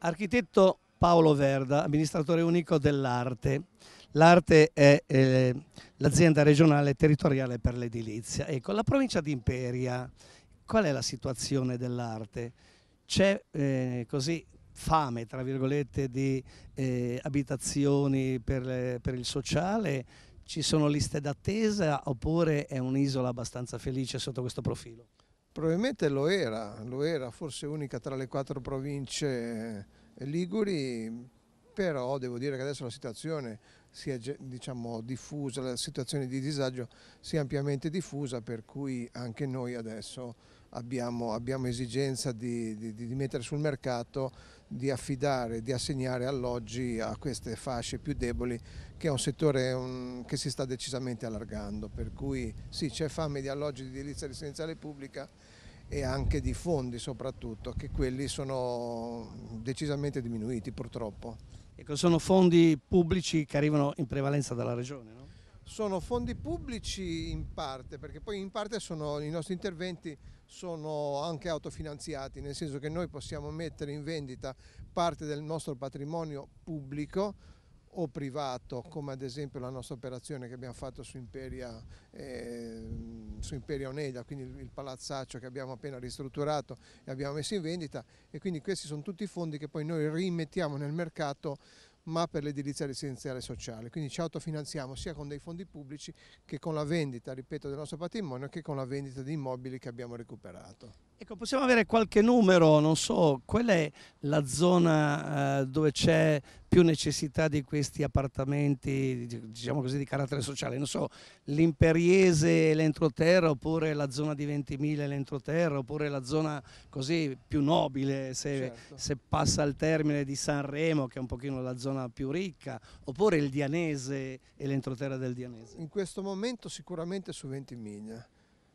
Architetto Paolo Verda, amministratore unico dell'Arte. L'Arte è eh, l'azienda regionale territoriale per l'edilizia. Ecco, la provincia di Imperia, qual è la situazione dell'arte? C'è eh, così fame, tra virgolette, di eh, abitazioni per, per il sociale? Ci sono liste d'attesa oppure è un'isola abbastanza felice sotto questo profilo? Probabilmente lo era, lo era, forse unica tra le quattro province eh, liguri, però devo dire che adesso la situazione si è diciamo, diffusa, la situazione di disagio si è ampiamente diffusa per cui anche noi adesso abbiamo, abbiamo esigenza di, di, di, mettere sul mercato, di affidare, di assegnare alloggi a queste fasce più deboli che è un settore un, che si sta decisamente allargando, per cui sì c'è fame di alloggi di edilizia residenziale pubblica e anche di fondi soprattutto, che quelli sono decisamente diminuiti purtroppo. Ecco, sono fondi pubblici che arrivano in prevalenza dalla Regione, no? Sono fondi pubblici in parte, perché poi in parte sono, i nostri interventi sono anche autofinanziati, nel senso che noi possiamo mettere in vendita parte del nostro patrimonio pubblico o privato, come ad esempio la nostra operazione che abbiamo fatto su Imperia, eh, su Imperia Oneglia, quindi il palazzaccio che abbiamo appena ristrutturato e abbiamo messo in vendita e quindi questi sono tutti i fondi che poi noi rimettiamo nel mercato ma per l'edilizia residenziale sociale, quindi ci autofinanziamo sia con dei fondi pubblici che con la vendita, ripeto, del nostro patrimonio che con la vendita di immobili che abbiamo recuperato. Ecco, possiamo avere qualche numero, non so, qual è la zona eh, dove c'è più necessità di questi appartamenti, diciamo così, di carattere sociale, non so, l'imperiese l'entroterra oppure la zona di 20.000 l'entroterra oppure la zona così più nobile, se, certo. se passa al termine di Sanremo che è un pochino la zona più ricca, oppure il Dianese e l'entroterra del Dianese. In questo momento sicuramente su 20.000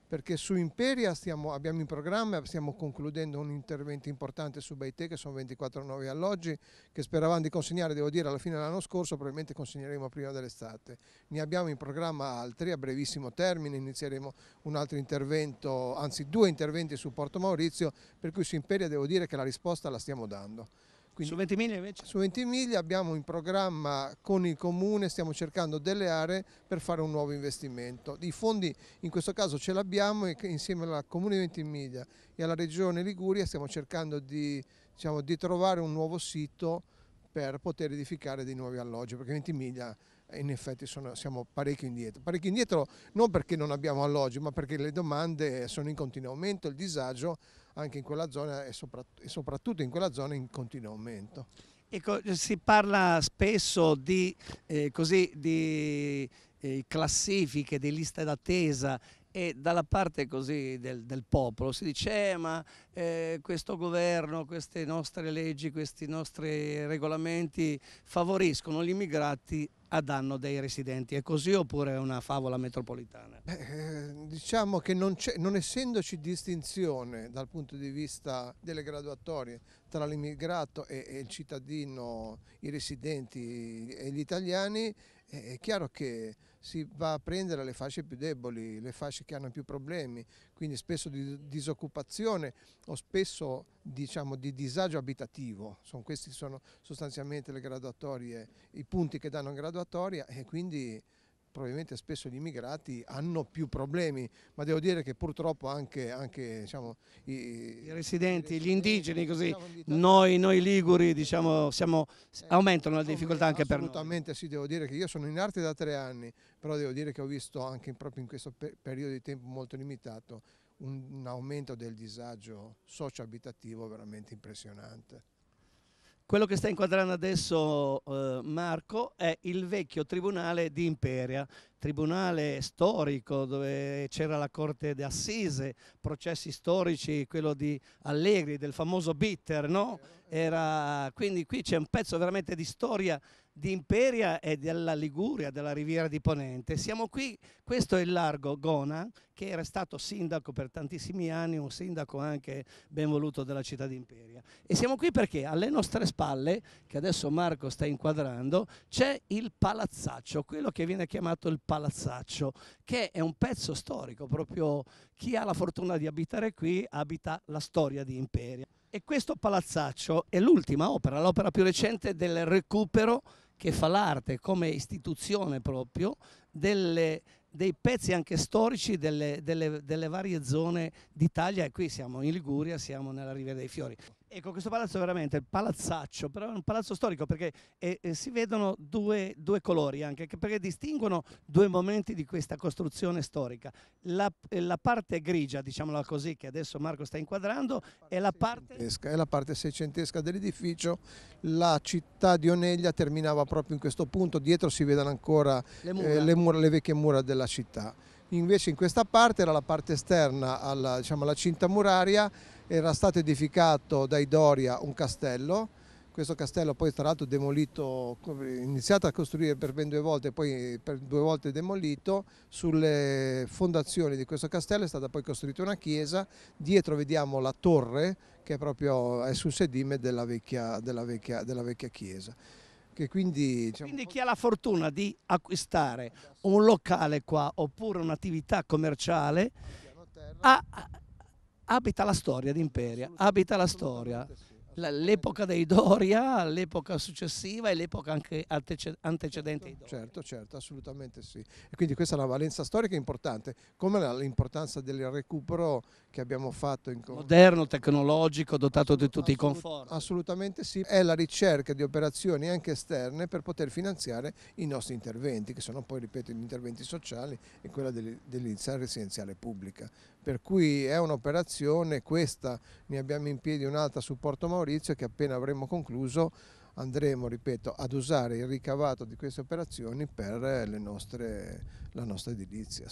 perché su Imperia stiamo, abbiamo in programma, stiamo concludendo un intervento importante su Baite che sono 24 nuovi alloggi che speravamo di consegnare, devo dire, alla fine dell'anno scorso, probabilmente consegneremo prima dell'estate. Ne abbiamo in programma altri, a brevissimo termine inizieremo un altro intervento, anzi due interventi su Porto Maurizio, per cui su Imperia devo dire che la risposta la stiamo dando. Quindi, su Ventimiglia invece? Su Ventimiglia abbiamo in programma con il comune, stiamo cercando delle aree per fare un nuovo investimento. I fondi in questo caso ce l'abbiamo e insieme al comune di Ventimiglia e alla regione Liguria stiamo cercando di, diciamo, di trovare un nuovo sito per poter edificare dei nuovi alloggi, perché Ventimiglia eh, in effetti sono, siamo parecchio indietro. Parecchio indietro non perché non abbiamo alloggi, ma perché le domande sono in continuo aumento, il disagio anche in quella zona e soprattutto in quella zona in continuo aumento. Ecco, si parla spesso di, eh, così, di eh, classifiche, di liste d'attesa e dalla parte così del, del popolo si dice eh, ma eh, questo governo, queste nostre leggi, questi nostri regolamenti favoriscono gli immigrati a danno dei residenti. È così oppure è una favola metropolitana? Beh, eh, diciamo che non, non, essendoci distinzione dal punto di vista delle graduatorie tra l'immigrato e, e, il cittadino, i residenti e gli italiani, è chiaro che si va a prendere le fasce più deboli, le fasce che hanno più problemi, quindi spesso di disoccupazione o spesso diciamo, di disagio abitativo, sono, questi sono sostanzialmente le graduatorie, i punti che danno graduatoria e quindi probabilmente spesso gli immigrati hanno più problemi, ma devo dire che purtroppo anche, anche diciamo, i, I, residenti, gli indigeni, così, diciamo, noi, noi liguri diciamo, siamo, eh, aumentano la difficoltà anche per noi. Assolutamente sì, devo dire che io sono in arte da tre anni, però devo dire che ho visto anche proprio in questo periodo di tempo molto limitato un aumento del disagio socio-abitativo veramente impressionante. Quello che sta inquadrando adesso eh, Marco è il vecchio tribunale di Imperia tribunale storico dove c'era la corte d'assise, processi storici, quello di Allegri, del famoso Bitter, no? Era, quindi qui c'è un pezzo veramente di storia di Imperia e della Liguria, della Riviera di Ponente. Siamo qui, questo è il largo Gona, che era stato sindaco per tantissimi anni, un sindaco anche benvoluto della città di Imperia. E siamo qui perché alle nostre spalle, che adesso Marco sta inquadrando, c'è il palazzaccio, quello che viene chiamato il palazzaccio Palazzaccio, che è un pezzo storico, proprio chi ha la fortuna di abitare qui abita la storia di Imperia. E questo palazzaccio è l'ultima opera, l'opera più recente del recupero che fa l'arte come istituzione proprio delle, dei pezzi anche storici delle, delle, delle varie zone d'Italia e qui siamo in Liguria, siamo nella Riviera dei Fiori. Ecco, questo palazzo è veramente il palazzaccio, però è un palazzo storico perché eh, eh, si vedono due, due, colori anche, perché distinguono due momenti di questa costruzione storica. La, eh, la, parte grigia, diciamola così, che adesso Marco sta inquadrando, è la parte... È la parte seicentesca dell'edificio, la città di Oneglia terminava proprio in questo punto, dietro si vedono ancora le, eh, mura. Le, mura, le vecchie mura della città invece in questa parte era la parte esterna alla, diciamo, alla cinta muraria, era stato edificato dai Doria un castello, questo castello poi tra l'altro demolito, iniziato a costruire per ben due volte e poi per due volte demolito, sulle fondazioni di questo castello è stata poi costruita una chiesa, dietro vediamo la torre che è proprio è sul sedime della vecchia, della vecchia, della vecchia chiesa. Quindi, diciamo, quindi, chi ha la fortuna di acquistare un locale qua oppure un'attività commerciale ha, abita la storia di Imperia, abita la storia l'epoca dei Doria, l'epoca successiva e l'epoca anche antecedente ai certo, Doria. Certo, certo, assolutamente sì. E quindi questa è una valenza storica importante, come l'importanza del recupero che abbiamo fatto. In... Moderno, tecnologico, dotato di tutti i conforti. Assolutamente sì, è la ricerca di operazioni anche esterne per poter finanziare i nostri interventi, che sono poi, ripeto, gli interventi sociali e quella dell'iniziale residenziale pubblica. Per cui è un'operazione, questa ne abbiamo in piedi un'altra su Porto Mauro, Maurizio che appena avremo concluso andremo, ripeto, ad usare il ricavato di queste operazioni per eh, nostre, la nostra edilizia.